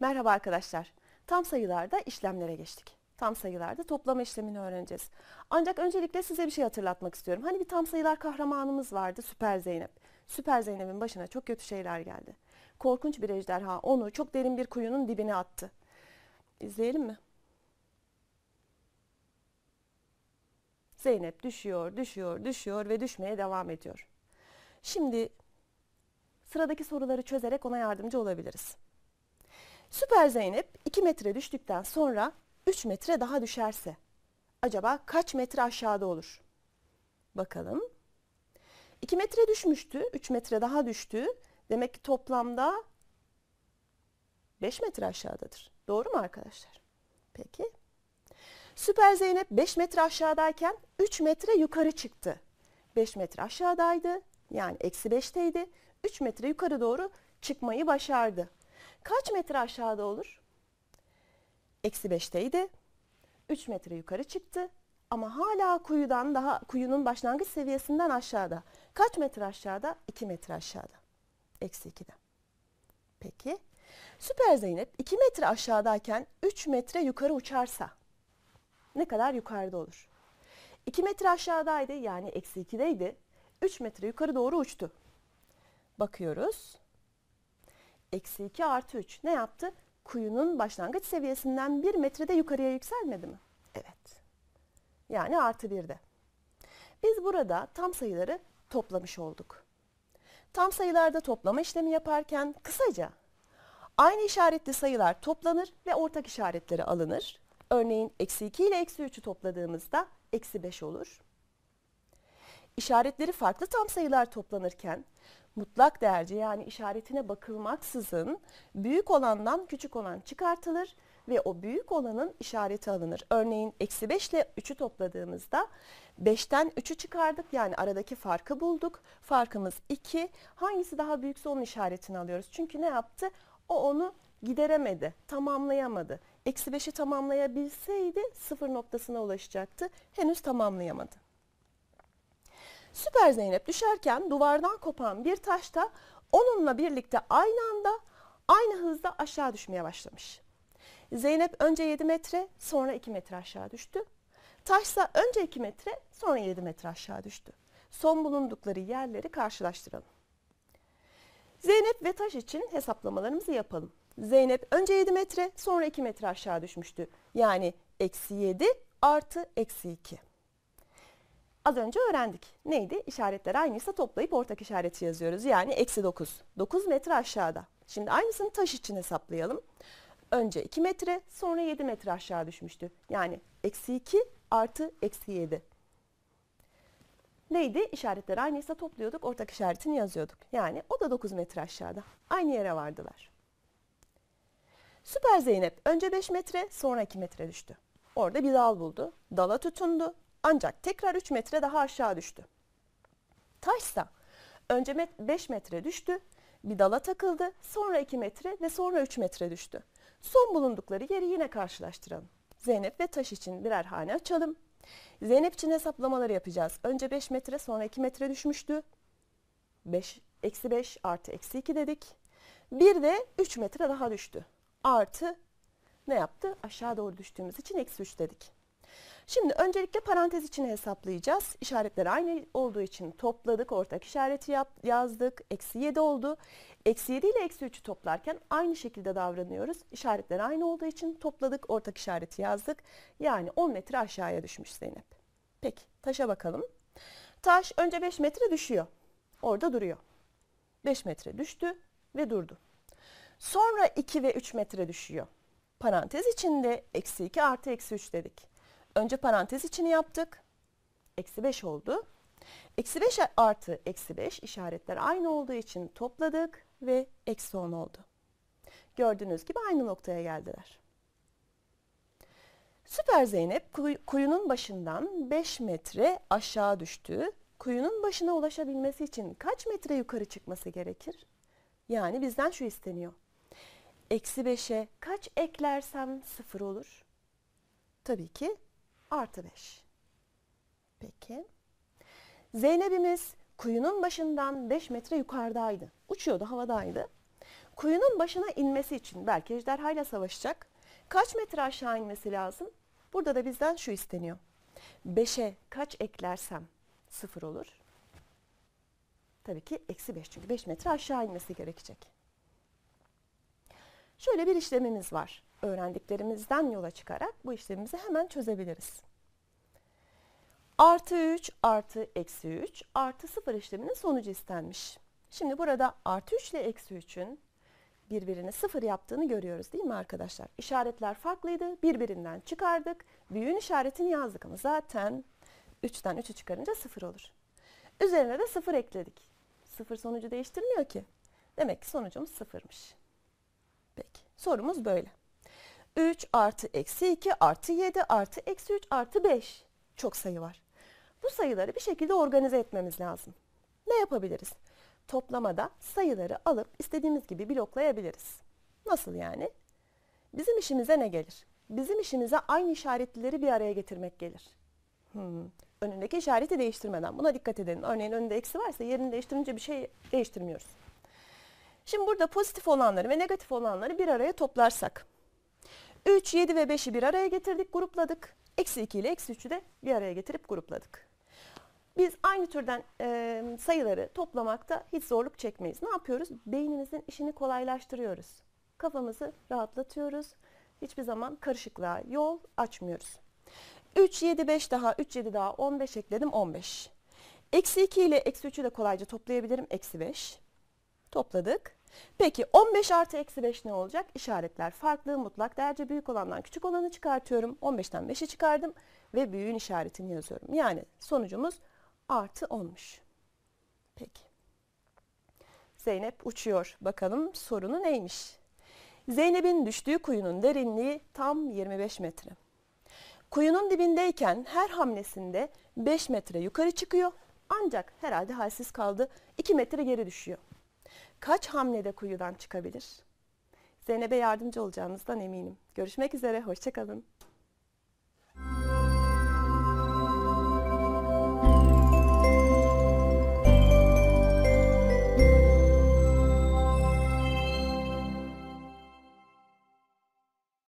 Merhaba arkadaşlar. Tam sayılarda işlemlere geçtik. Tam sayılarda toplama işlemini öğreneceğiz. Ancak öncelikle size bir şey hatırlatmak istiyorum. Hani bir tam sayılar kahramanımız vardı Süper Zeynep. Süper Zeynep'in başına çok kötü şeyler geldi. Korkunç bir ejderha onu çok derin bir kuyunun dibine attı. İzleyelim mi? Zeynep düşüyor, düşüyor, düşüyor ve düşmeye devam ediyor. Şimdi sıradaki soruları çözerek ona yardımcı olabiliriz. Süper Zeynep 2 metre düştükten sonra 3 metre daha düşerse acaba kaç metre aşağıda olur? Bakalım. 2 metre düşmüştü, 3 metre daha düştü. Demek ki toplamda 5 metre aşağıdadır. Doğru mu arkadaşlar? Peki. Süper Zeynep 5 metre aşağıdayken 3 metre yukarı çıktı. 5 metre aşağıdaydı yani eksi 5'teydi. 3 metre yukarı doğru çıkmayı başardı. Kaç metre aşağıda olur? Eksi beşteydi. 3 metre yukarı çıktı. Ama hala kuyudan daha kuyunun başlangıç seviyesinden aşağıda. Kaç metre aşağıda? 2 metre aşağıda. Eksi 2'de. Peki. Süper Zeynep 2 metre aşağıdayken 3 metre yukarı uçarsa ne kadar yukarıda olur? 2 metre aşağıdaydı yani eksi 2'deydi. 3 metre yukarı doğru uçtu. Bakıyoruz. Eksi 2 artı 3 ne yaptı? Kuyunun başlangıç seviyesinden 1 metrede yukarıya yükselmedi mi? Evet. Yani artı 1'de. Biz burada tam sayıları toplamış olduk. Tam sayılarda toplama işlemi yaparken kısaca aynı işaretli sayılar toplanır ve ortak işaretleri alınır. Örneğin eksi 2 ile eksi 3'ü topladığımızda eksi 5 olur. İşaretleri farklı tam sayılar toplanırken mutlak değerci yani işaretine bakılmaksızın büyük olandan küçük olan çıkartılır ve o büyük olanın işareti alınır. Örneğin eksi 5 ile 3'ü topladığımızda 5'ten 3'ü çıkardık yani aradaki farkı bulduk. Farkımız 2. Hangisi daha büyükse onun işaretini alıyoruz. Çünkü ne yaptı? O onu gideremedi, tamamlayamadı. Eksi 5'i tamamlayabilseydi sıfır noktasına ulaşacaktı. Henüz tamamlayamadı. Süper Zeynep düşerken duvardan kopan bir taş da onunla birlikte aynı anda aynı hızda aşağı düşmeye başlamış. Zeynep önce 7 metre sonra 2 metre aşağı düştü. Taşsa önce 2 metre sonra 7 metre aşağı düştü. Son bulundukları yerleri karşılaştıralım. Zeynep ve taş için hesaplamalarımızı yapalım. Zeynep önce 7 metre sonra 2 metre aşağı düşmüştü. Yani eksi 7 artı eksi 2. Az önce öğrendik. Neydi? İşaretler aynıysa toplayıp ortak işareti yazıyoruz. Yani eksi 9. 9 metre aşağıda. Şimdi aynısını taş için hesaplayalım. Önce 2 metre sonra 7 metre aşağı düşmüştü. Yani eksi 2 artı eksi 7. Neydi? İşaretler aynıysa topluyorduk, ortak işaretini yazıyorduk. Yani o da 9 metre aşağıda. Aynı yere vardılar. Süper Zeynep önce 5 metre sonra 2 metre düştü. Orada bir dal buldu. Dala tutundu. Ancak tekrar 3 metre daha aşağı düştü. Taşsa önce 5 metre düştü, bir dala takıldı, sonra 2 metre ve sonra 3 metre düştü. Son bulundukları yeri yine karşılaştıralım. Zeynep ve taş için birer hane açalım. Zeynep için hesaplamaları yapacağız. Önce 5 metre sonra 2 metre düşmüştü. 5, eksi 5 artı eksi 2 dedik. Bir de 3 metre daha düştü. Artı ne yaptı? Aşağı doğru düştüğümüz için eksi 3 dedik. Şimdi öncelikle parantez içine hesaplayacağız. İşaretler aynı olduğu için topladık, ortak işareti yap, yazdık. Eksi 7 oldu. Eksi 7 ile eksi 3'ü toplarken aynı şekilde davranıyoruz. İşaretler aynı olduğu için topladık, ortak işareti yazdık. Yani 10 metre aşağıya düşmüş Zeynep. Peki taşa bakalım. Taş önce 5 metre düşüyor. Orada duruyor. 5 metre düştü ve durdu. Sonra 2 ve 3 metre düşüyor. Parantez içinde eksi 2 artı eksi 3 dedik. Önce parantez içini yaptık. Eksi 5 oldu. Eksi 5 artı eksi 5 işaretler aynı olduğu için topladık ve eksi 10 oldu. Gördüğünüz gibi aynı noktaya geldiler. Süper Zeynep kuyunun başından 5 metre aşağı düştü. Kuyunun başına ulaşabilmesi için kaç metre yukarı çıkması gerekir? Yani bizden şu isteniyor. Eksi 5'e kaç eklersem 0 olur? Tabii ki artı 5. Peki. Zeynep'imiz kuyunun başından 5 metre yukarıdaydı. Uçuyordu, havadaydı. Kuyunun başına inmesi için belki ejderhayla savaşacak. Kaç metre aşağı inmesi lazım? Burada da bizden şu isteniyor. 5'e kaç eklersem 0 olur. Tabii ki eksi 5 çünkü 5 metre aşağı inmesi gerekecek. Şöyle bir işlemimiz var öğrendiklerimizden yola çıkarak bu işlemimizi hemen çözebiliriz. Artı 3 artı eksi 3 artı 0 işleminin sonucu istenmiş. Şimdi burada artı 3 ile eksi 3'ün birbirine 0 yaptığını görüyoruz değil mi arkadaşlar? İşaretler farklıydı. Birbirinden çıkardık. Büyüğün işaretini yazdık ama zaten 3'ten 3'ü çıkarınca 0 olur. Üzerine de 0 ekledik. 0 sonucu değiştirmiyor ki. Demek ki sonucumuz 0'mış. Peki sorumuz böyle. 3 artı eksi 2 artı 7 artı eksi 3 artı 5 çok sayı var. Bu sayıları bir şekilde organize etmemiz lazım. Ne yapabiliriz? Toplamada sayıları alıp istediğimiz gibi bloklayabiliriz. Nasıl yani? Bizim işimize ne gelir? Bizim işimize aynı işaretlileri bir araya getirmek gelir. Hmm. Önündeki işareti değiştirmeden buna dikkat edin. Örneğin önünde eksi varsa yerini değiştirince bir şey değiştirmiyoruz. Şimdi burada pozitif olanları ve negatif olanları bir araya toplarsak 3, 7 ve 5'i bir araya getirdik, grupladık. Eksi 2 ile eksi 3'ü de bir araya getirip grupladık. Biz aynı türden e, sayıları toplamakta hiç zorluk çekmeyiz. Ne yapıyoruz? Beynimizin işini kolaylaştırıyoruz. Kafamızı rahatlatıyoruz. Hiçbir zaman karışıklığa yol açmıyoruz. 3, 7, 5 daha, 3, 7 daha, 15 ekledim, 15. Eksi 2 ile eksi 3'ü de kolayca toplayabilirim, eksi 5. Topladık. Peki 15 artı eksi 5 ne olacak? İşaretler farklı. Mutlak değerce büyük olandan küçük olanı çıkartıyorum. 15'ten 5'i çıkardım ve büyüğün işaretini yazıyorum. Yani sonucumuz artı 10'muş. Peki. Zeynep uçuyor. Bakalım sorunu neymiş? Zeynep'in düştüğü kuyunun derinliği tam 25 metre. Kuyunun dibindeyken her hamlesinde 5 metre yukarı çıkıyor. Ancak herhalde halsiz kaldı. 2 metre geri düşüyor kaç hamlede kuyudan çıkabilir? Zeynep'e yardımcı olacağınızdan eminim. Görüşmek üzere, hoşçakalın.